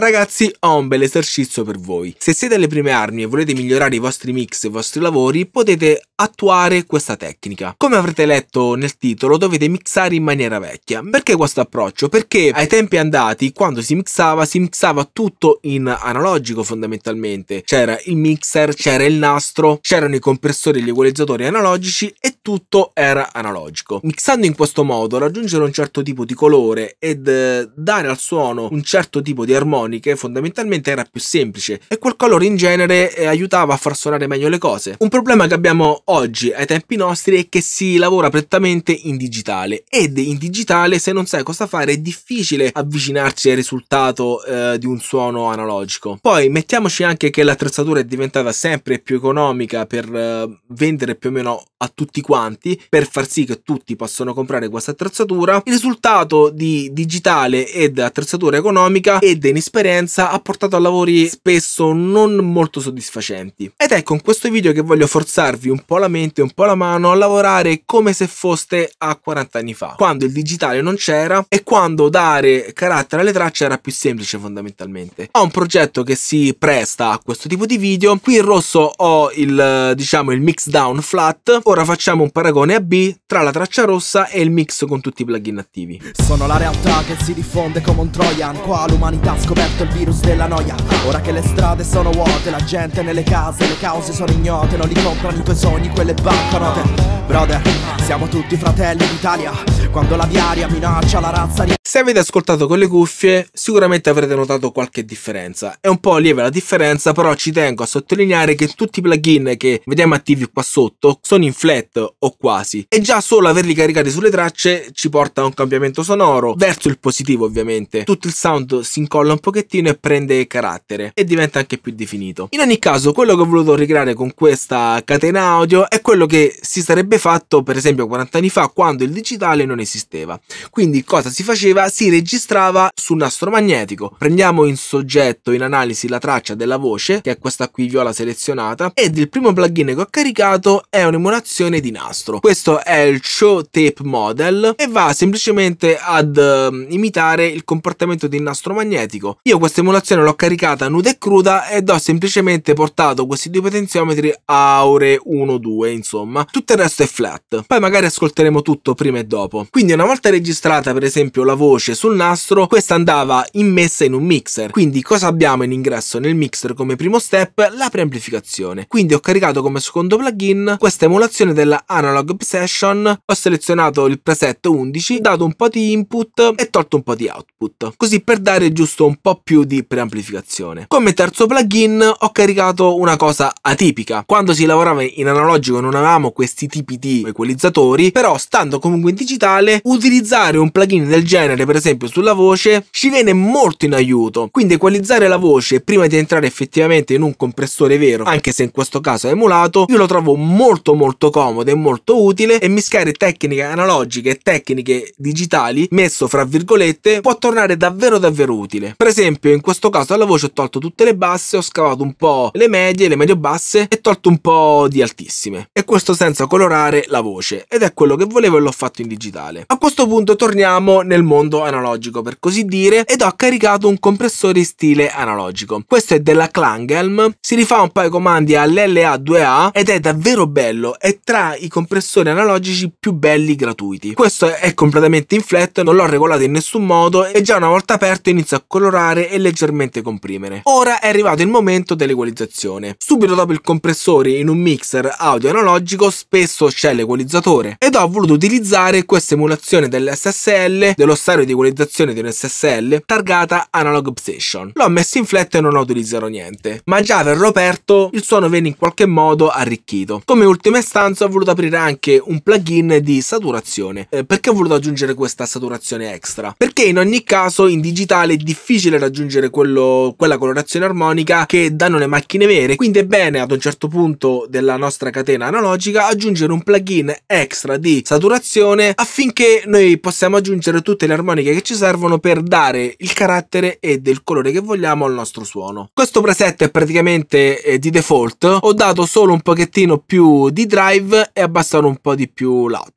Ragazzi, ho un bel esercizio per voi. Se siete alle prime armi e volete migliorare i vostri mix e i vostri lavori, potete attuare questa tecnica. Come avrete letto nel titolo, dovete mixare in maniera vecchia. Perché questo approccio? Perché ai tempi andati, quando si mixava, si mixava tutto in analogico fondamentalmente. C'era il mixer, c'era il nastro, c'erano i compressori e gli equalizzatori analogici e tutto era analogico. Mixando in questo modo, raggiungere un certo tipo di colore ed eh, dare al suono un certo tipo di armonia armoniche fondamentalmente era più semplice e quel colore in genere eh, aiutava a far suonare meglio le cose. Un problema che abbiamo oggi ai tempi nostri è che si lavora prettamente in digitale ed in digitale se non sai cosa fare è difficile avvicinarsi al risultato eh, di un suono analogico. Poi mettiamoci anche che l'attrezzatura è diventata sempre più economica per eh, vendere più o meno a tutti quanti per far sì che tutti possano comprare questa attrezzatura. Il risultato di digitale ed attrezzatura economica è inaspettato esperienza ha portato a lavori spesso non molto soddisfacenti. Ed è con ecco, questo video che voglio forzarvi un po' la mente e un po' la mano a lavorare come se foste a 40 anni fa, quando il digitale non c'era e quando dare carattere alle tracce era più semplice fondamentalmente. Ho un progetto che si presta a questo tipo di video, qui in rosso ho il diciamo il mix down flat, ora facciamo un paragone a B tra la traccia rossa e il mix con tutti i plugin attivi. Sono la realtà che si diffonde come un Trojan, qua l'umanità scoperta sconfitto il virus della noia Ora che le strade sono vuote, la gente nelle case, le cause sono ignote Non li comprano i tuoi sogni, quelle banconote Brother, siamo tutti fratelli d'Italia Quando la diaria minaccia la razza di se avete ascoltato con le cuffie, sicuramente avrete notato qualche differenza. È un po' lieve la differenza, però ci tengo a sottolineare che tutti i plugin che vediamo attivi qua sotto sono in flat o quasi. E già solo averli caricati sulle tracce ci porta a un cambiamento sonoro, verso il positivo ovviamente. Tutto il sound si incolla un pochettino e prende carattere e diventa anche più definito. In ogni caso, quello che ho voluto ricreare con questa catena audio è quello che si sarebbe fatto per esempio 40 anni fa quando il digitale non esisteva. Quindi cosa si faceva? definitiva si registrava sul nastro magnetico. Prendiamo in soggetto in analisi la traccia della voce, che è questa qui viola selezionata, ed il primo plugin che ho caricato è un'emulazione di nastro. Questo è il Show Tape Model e va semplicemente ad uh, imitare il comportamento del nastro magnetico. Io questa emulazione l'ho caricata nuda e cruda ed ho semplicemente portato questi due potenziometri a ore 1-2, insomma. Tutto il resto è flat. Poi magari ascolteremo tutto prima e dopo. Quindi una volta registrata per esempio la voce voce sul nastro, questa andava immessa in un mixer. Quindi cosa abbiamo in ingresso nel mixer come primo step? La preamplificazione. Quindi ho caricato come secondo plugin questa emulazione della Analog Obsession, ho selezionato il preset 11, dato un po' di input e tolto un po' di output, così per dare giusto un po' più di preamplificazione. Come terzo plugin ho caricato una cosa atipica. Quando si lavorava in analogico non avevamo questi tipi di equalizzatori, però stando comunque in digitale, utilizzare un plugin del genere lavorare per esempio sulla voce ci viene molto in aiuto quindi equalizzare la voce prima di entrare effettivamente in un compressore vero anche se in questo caso è emulato io lo trovo molto molto comodo e molto utile e mischiare tecniche analogiche e tecniche digitali messo fra virgolette può tornare davvero davvero utile per esempio in questo caso alla voce ho tolto tutte le basse ho scavato un po' le medie le medio basse e tolto un po' di altissime e questo senza colorare la voce ed è quello che volevo e l'ho fatto in digitale a questo punto torniamo nel mondo mondo analogico per così dire ed ho caricato un compressore in stile analogico. Questo è della Klangelm, si rifà un paio di comandi all'LA2A ed è davvero bello, è tra i compressori analogici più belli gratuiti. Questo è completamente in flat, non l'ho regolato in nessun modo e già una volta aperto inizia a colorare e leggermente comprimere. Ora è arrivato il momento dell'equalizzazione. Subito dopo il compressore in un mixer audio analogico spesso c'è l'equalizzatore ed ho voluto utilizzare questa emulazione dell'SSL dello stereo necessario di equalizzazione di un SSL targata Analog Obsession. L'ho messo in flat e non utilizzerò niente, ma già averlo aperto il suono viene in qualche modo arricchito. Come ultima istanza ho voluto aprire anche un plugin di saturazione. Eh, perché ho voluto aggiungere questa saturazione extra? Perché in ogni caso in digitale è difficile raggiungere quello, quella colorazione armonica che danno le macchine vere, quindi è bene ad un certo punto della nostra catena analogica aggiungere un plugin extra di saturazione affinché noi possiamo aggiungere tutte le armonie armoniche che ci servono per dare il carattere e del colore che vogliamo al nostro suono. Questo preset è praticamente eh, di default, ho dato solo un pochettino più di drive e abbassato un po' di più l'out.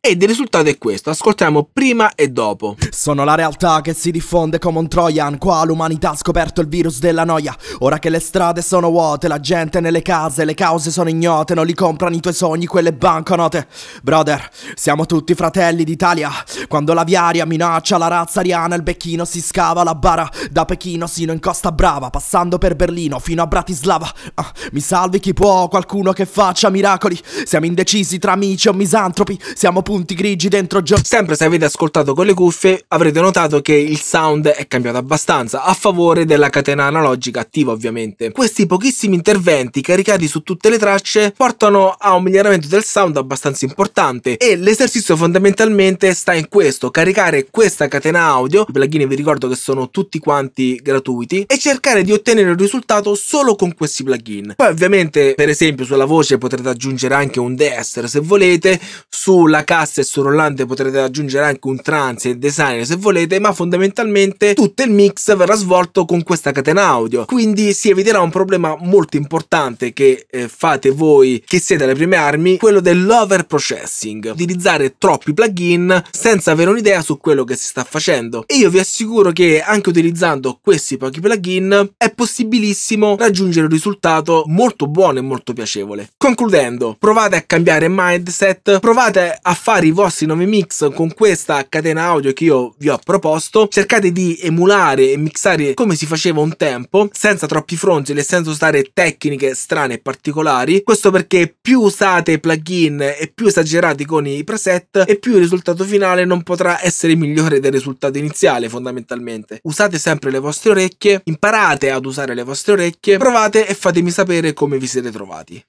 Ed il risultato è questo, ascoltiamo prima e dopo. Sono la realtà che si diffonde come un Trojan, qua l'umanità ha scoperto il virus della noia. Ora che le strade sono vuote, la gente nelle case, le cause sono ignote, non li comprano i tuoi sogni, quelle banconote. Brother, siamo tutti fratelli d'Italia. Quando la viaria minaccia la razza ariana, il becchino si scava la bara da Pechino sino in Costa Brava, passando per Berlino fino a Bratislava. Ah, mi salvi chi può, qualcuno che faccia miracoli. Siamo indecisi tra amici o misantropi. Siamo punti grigi dentro gio... Sempre se avete ascoltato con le cuffie avrete notato che il sound è cambiato abbastanza a favore della catena analogica attiva ovviamente. Questi pochissimi interventi caricati su tutte le tracce portano a un miglioramento del sound abbastanza importante e l'esercizio fondamentalmente sta in questo, caricare questa catena audio, i plugin vi ricordo che sono tutti quanti gratuiti e cercare di ottenere un risultato solo con questi plugin. Poi ovviamente per esempio sulla voce potrete aggiungere anche un dester se volete, su la cassa e sul rollante potrete aggiungere anche un transit designer se volete ma fondamentalmente tutto il mix verrà svolto con questa catena audio quindi si eviterà un problema molto importante che eh, fate voi che siete alle prime armi quello dell'over processing utilizzare troppi plugin senza avere un'idea su quello che si sta facendo e io vi assicuro che anche utilizzando questi pochi plugin è possibilissimo raggiungere un risultato molto buono e molto piacevole concludendo provate a cambiare mindset provate a fare i vostri nuovi mix con questa catena audio che io vi ho proposto, cercate di emulare e mixare come si faceva un tempo, senza troppi fronzoli senza usare tecniche strane e particolari. Questo perché più usate plugin e più esagerate con i preset, e più il risultato finale non potrà essere migliore del risultato iniziale, fondamentalmente. Usate sempre le vostre orecchie, imparate ad usare le vostre orecchie, provate e fatemi sapere come vi siete trovati.